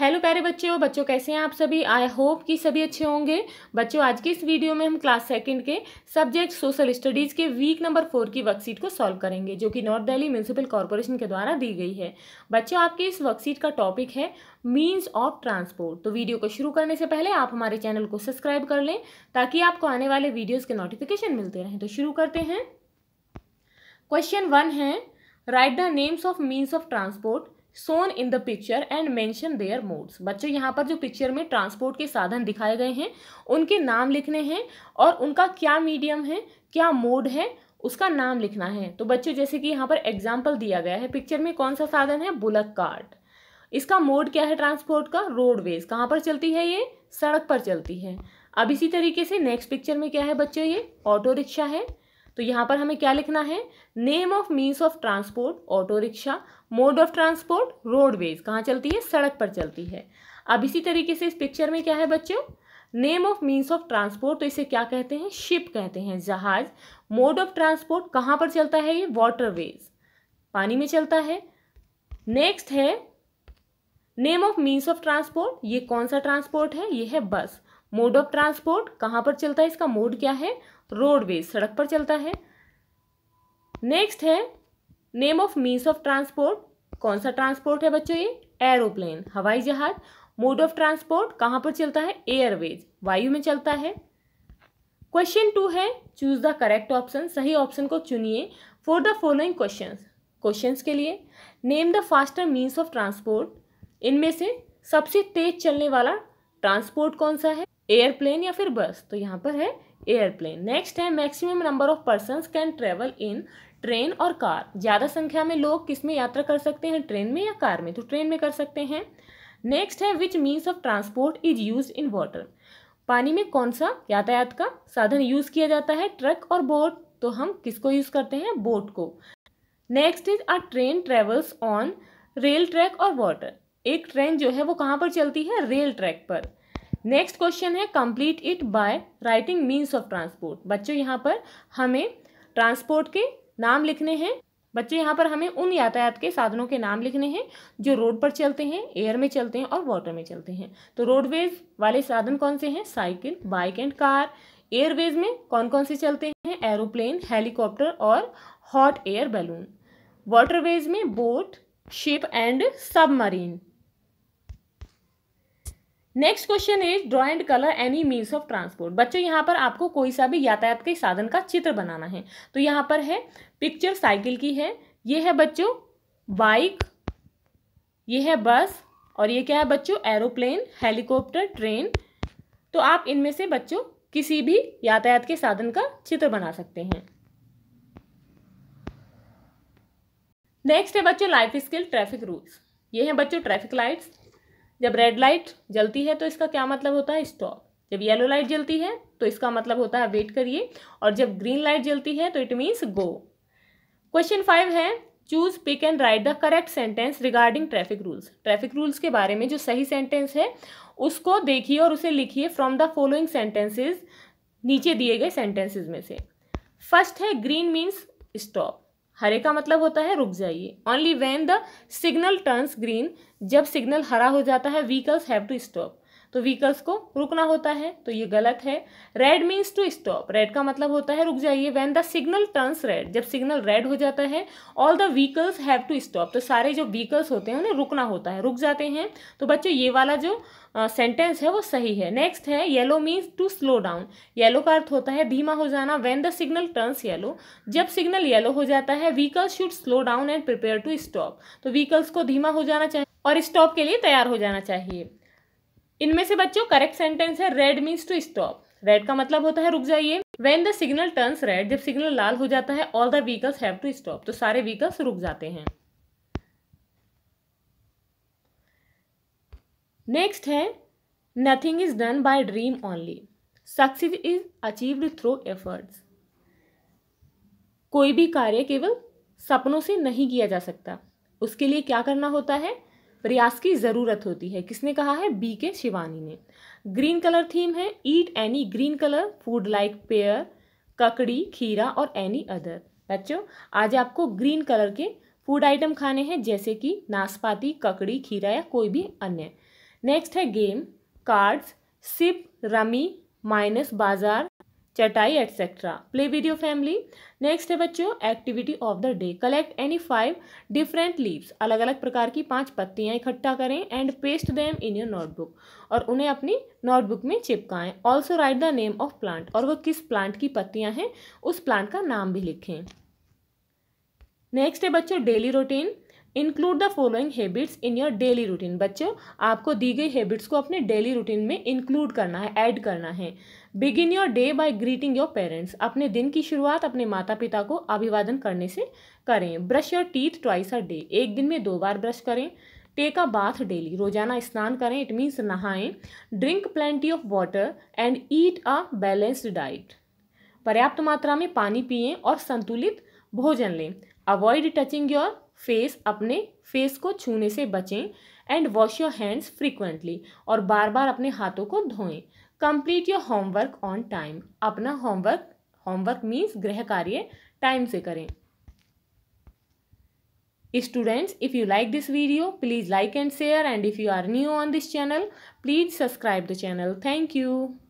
hello प्यारे बच्चों बच्चों कैसे हैं आप सभी आई होप कि सभी अच्छे होंगे बच्चों आज की इस वीडियो में हम क्लास सेकंड के सब्जेक्ट सोशल स्टडीज़ के वीक नंबर फोर की वर्कशीट को सॉल्व करेंगे जो कि नॉर्थ दिल्ली म्यूनसिपल कॉरपोरेशन के द्वारा दी गई है बच्चों आपकी इस वर्कशीट का टॉपिक है मीन्स ऑफ ट्रांसपोर्ट तो वीडियो को शुरू करने से पहले आप हमारे चैनल को सब्सक्राइब कर लें ताकि आपको आने वाले वीडियोज़ के नोटिफिकेशन मिलते रहें तो शुरू करते हैं क्वेश्चन वन है write the names of means of transport shown in the picture and mention their modes बच्चों यहाँ पर जो पिक्चर में ट्रांसपोर्ट के साधन दिखाए गए हैं उनके नाम लिखने हैं और उनका क्या मीडियम है क्या मोड है उसका नाम लिखना है तो बच्चों जैसे कि यहाँ पर एग्जाम्पल दिया गया है पिक्चर में कौन सा साधन है बुलक कार्ड इसका मोड क्या है ट्रांसपोर्ट का रोडवेज कहाँ पर चलती है ये सड़क पर चलती है अब इसी तरीके से नेक्स्ट पिक्चर में क्या है बच्चों ये ऑटो रिक्शा है तो यहाँ पर हमें क्या लिखना है name of means of transport auto rickshaw mode of transport roadways कहाँ चलती है सड़क पर चलती है अब इसी तरीके से इस पिक्चर में क्या है बच्चों name of means of transport तो इसे क्या कहते हैं शिप कहते हैं जहाज मोड ऑफ ट्रांसपोर्ट कहाँ पर चलता है ये वाटरवेज पानी में चलता है नेक्स्ट है name of means of transport ये कौन सा ट्रांसपोर्ट है ये है बस मोड ऑफ ट्रांसपोर्ट कहाँ पर चलता है इसका मोड क्या है रोडवेज सड़क पर चलता है नेक्स्ट है name of means of transport कौन सा ट्रांसपोर्ट है बच्चों ये एरोप्लेन हवाई जहाज मोड ऑफ ट्रांसपोर्ट कहाँ पर चलता है एयरवेज वायु में चलता है क्वेश्चन टू है चूज द करेक्ट ऑप्शन सही ऑप्शन को चुनिए for the following question question के लिए name the faster means of transport इनमें से सबसे तेज चलने वाला ट्रांसपोर्ट कौन सा है एयरप्लेन या फिर बस तो यहाँ पर है एयरप्लेन नेक्स्ट है maximum number of person can travel in train और कार ज़्यादा संख्या में लोग किस में यात्रा कर सकते हैं ट्रेन में या कार में तो ट्रेन में कर सकते हैं नेक्स्ट है which means of transport is use in water पानी में कौन सा यातायात का साधन यूज़ किया जाता है ट्रक और बोट तो हम किसको यूज़ करते हैं बोट को next is a train travels on rail track और वाटर एक ट्रेन जो है वो कहाँ पर चलती है रेल ट्रैक पर नेक्स्ट क्वेश्चन है complete it by writing means of transport बच्चों यहाँ पर हमें ट्रांसपोर्ट के नाम लिखने हैं बच्चों यहाँ पर हमें उन यातायात के साधनों के नाम लिखने हैं जो रोड पर चलते हैं एयर में चलते हैं और वाटर में चलते हैं तो रोडवेज वाले साधन कौन से हैं cycle bike and car airways में कौन कौन से चलते हैं एरोप्लेन हेलीकॉप्टर और हॉट एयर बैलून वाटरवेज में boat ship and submarine next question is draw and colour any means of transport बच्चों यहाँ पर आपको कोई सा भी यातायात के साधन का चित्र बनाना है तो यहाँ पर है पिक्चर साइकिल की है ये है बच्चों बाइक ये है बस और ये क्या है बच्चों एरोप्लेन हेलीकॉप्टर ट्रेन तो आप इनमें से बच्चों किसी भी यातायात के साधन का चित्र बना सकते हैं नेक्स्ट है बच्चों लाइफ स्किल ट्रैफिक रूल्स ये हैं बच्चों ट्रैफिक लाइट्स जब रेड लाइट जलती है तो इसका क्या मतलब होता है स्टॉप जब येलो लाइट जलती है तो इसका मतलब होता है वेट करिए और जब ग्रीन लाइट जलती है तो it means go question five है choose pick and write the correct sentence regarding traffic rules traffic rules के बारे में जो सही सेंटेंस है उसको देखिए और उसे लिखिए फ्रॉम द फॉलोइंग सेंटेंसेज नीचे दिए गए सेंटेंसेज में से फर्स्ट है ग्रीन मीन्स स्टॉप हरे का मतलब होता है रुक जाइए only when the signal turns green जब सिग्नल हरा हो जाता है व्हीकल्स हैव टू स्टॉप तो व्हीकल्स को रुकना होता है तो ये गलत है red means to stop red का मतलब होता है रुक जाइए when the signal turns red जब सिग्नल रेड हो जाता है all the vehicles have to stop तो सारे जो व्हीकल्स होते हैं उन्हें रुकना होता है रुक जाते हैं तो बच्चों ये वाला जो सेंटेंस uh, है वो सही है नेक्स्ट है yellow means to slow down yellow का अर्थ होता है धीमा हो जाना when the signal turns yellow जब सिग्नल येलो हो जाता है vehicles should slow down and prepare to stop तो व्हीकल्स को धीमा हो जाना चाहिए और स्टॉप के लिए तैयार हो जाना चाहिए इनमें से बच्चों करेक्ट सेंटेंस है red means to stop red का मतलब होता है रुक जाइए when the signal turns red जब सिग्नल लाल हो जाता है all the vehicles have to stop तो सारे व्हीकल्स रुक जाते हैं नेक्स्ट है nothing is done by dream only success is achieved through efforts कोई भी कार्य केवल सपनों से नहीं किया जा सकता उसके लिए क्या करना होता है प्रयास की ज़रूरत होती है किसने कहा है बी के शिवानी ने ग्रीन कलर थीम है eat any green colour food like pear ककड़ी खीरा और एनी अदर बच्चों आज आपको ग्रीन कलर के फूड आइटम खाने हैं जैसे कि नाशपाती ककड़ी खीरा या कोई भी अन्य नेक्स्ट है गेम कार्ड्स सिप रमी माइनस बाजार चटाई etcetera play video family next है बच्चों activity of the day collect any five different leaves अलग अलग प्रकार की पांच पत्तियां इकट्ठा करें and paste them in your notebook और उन्हें अपनी नोटबुक में चिपकाएं also write the name of plant और वह किस प्लांट की पत्तियां हैं उस प्लांट का नाम भी लिखें नेक्स्ट है बच्चों daily routine include the following habits in your daily routine बच्चों आपको दी गई हैबिट्स को अपने डेली रूटीन में इंक्लूड करना है ऐड करना है begin your day by greeting your parents अपने दिन की शुरुआत अपने माता पिता को अभिवादन करने से करें brush your teeth twice a day एक दिन में दो बार ब्रश करें टेक अ बाथ डेली रोजाना स्नान करें इट मीन्स नहाएं drink plenty of water and eat a balanced diet पर्याप्त मात्रा में पानी पिए और संतुलित भोजन लें अवॉइड टचिंग योर फेस अपने फेस को छूने से बचें and wash your hands frequently और बार बार अपने हाथों को धोएं complete your homework on time अपना होमवर्क होमवर्क मीन्स गृह कार्य टाइम से करें students if you like this video please like and share and if you are new on this channel please subscribe the channel thank you